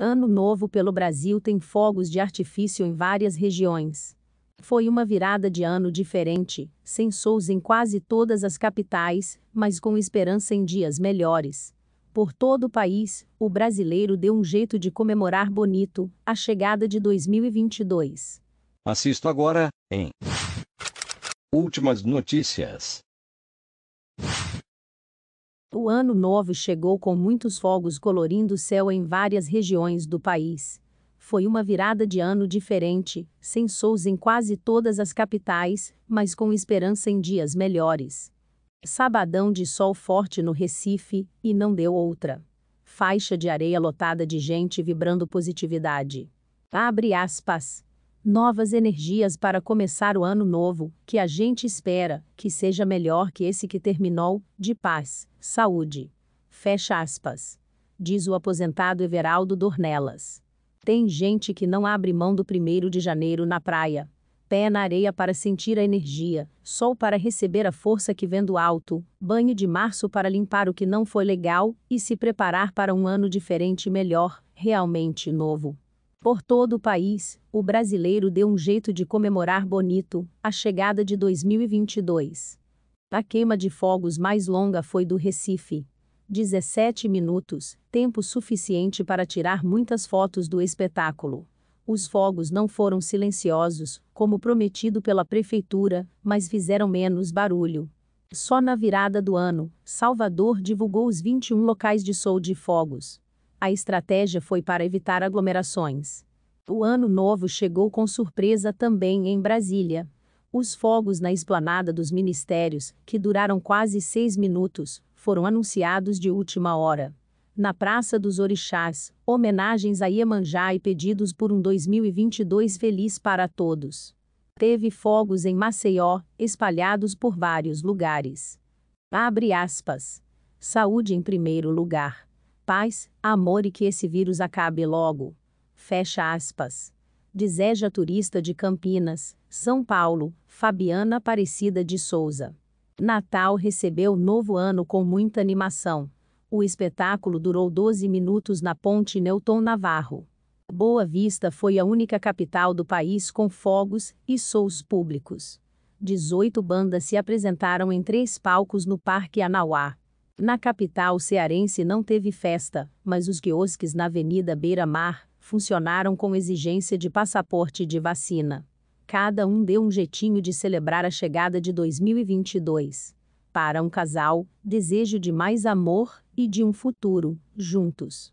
Ano Novo pelo Brasil tem fogos de artifício em várias regiões. Foi uma virada de ano diferente, sem sous em quase todas as capitais, mas com esperança em dias melhores. Por todo o país, o brasileiro deu um jeito de comemorar bonito a chegada de 2022. Assisto agora, em Últimas notícias. O ano novo chegou com muitos fogos colorindo o céu em várias regiões do país. Foi uma virada de ano diferente, sem sols em quase todas as capitais, mas com esperança em dias melhores. Sabadão de sol forte no Recife, e não deu outra. Faixa de areia lotada de gente vibrando positividade. Abre aspas novas energias para começar o ano novo, que a gente espera que seja melhor que esse que terminou, de paz, saúde. Fecha aspas. Diz o aposentado Everaldo Dornelas. Tem gente que não abre mão do 1 de janeiro na praia. Pé na areia para sentir a energia, sol para receber a força que vem do alto, banho de março para limpar o que não foi legal e se preparar para um ano diferente e melhor, realmente novo. Por todo o país, o brasileiro deu um jeito de comemorar bonito a chegada de 2022. A queima de fogos mais longa foi do Recife. 17 minutos, tempo suficiente para tirar muitas fotos do espetáculo. Os fogos não foram silenciosos, como prometido pela prefeitura, mas fizeram menos barulho. Só na virada do ano, Salvador divulgou os 21 locais de sol de fogos. A estratégia foi para evitar aglomerações. O ano novo chegou com surpresa também em Brasília. Os fogos na esplanada dos ministérios, que duraram quase seis minutos, foram anunciados de última hora. Na Praça dos Orixás, homenagens a Iemanjá e pedidos por um 2022 feliz para todos. Teve fogos em Maceió, espalhados por vários lugares. Abre aspas. Saúde em primeiro lugar paz, amor e que esse vírus acabe logo. Fecha aspas. Deseja turista de Campinas, São Paulo, Fabiana Aparecida de Souza. Natal recebeu novo ano com muita animação. O espetáculo durou 12 minutos na Ponte Newton Navarro. Boa Vista foi a única capital do país com fogos e shows públicos. 18 bandas se apresentaram em três palcos no Parque Anauá. Na capital cearense não teve festa, mas os quiosques na Avenida Beira-Mar funcionaram com exigência de passaporte de vacina. Cada um deu um jeitinho de celebrar a chegada de 2022. Para um casal, desejo de mais amor e de um futuro, juntos.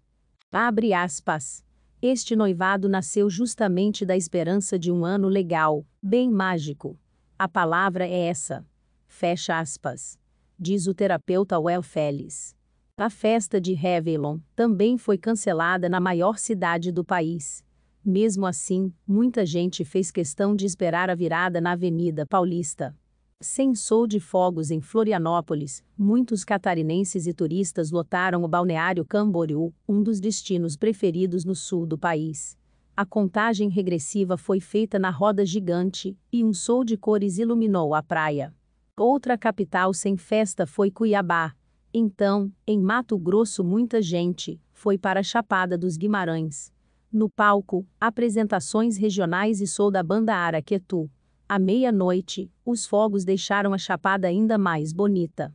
Abre aspas. Este noivado nasceu justamente da esperança de um ano legal, bem mágico. A palavra é essa. Fecha aspas diz o terapeuta Well Félix. A festa de Revelon também foi cancelada na maior cidade do país. Mesmo assim, muita gente fez questão de esperar a virada na Avenida Paulista. Sem sol de fogos em Florianópolis, muitos catarinenses e turistas lotaram o balneário Camboriú, um dos destinos preferidos no sul do país. A contagem regressiva foi feita na roda gigante e um sol de cores iluminou a praia. Outra capital sem festa foi Cuiabá. Então, em Mato Grosso, muita gente foi para a Chapada dos Guimarães. No palco, apresentações regionais e sou da banda Araquetu. À meia-noite, os fogos deixaram a Chapada ainda mais bonita.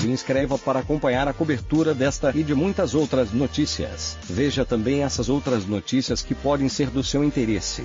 Se inscreva para acompanhar a cobertura desta e de muitas outras notícias. Veja também essas outras notícias que podem ser do seu interesse.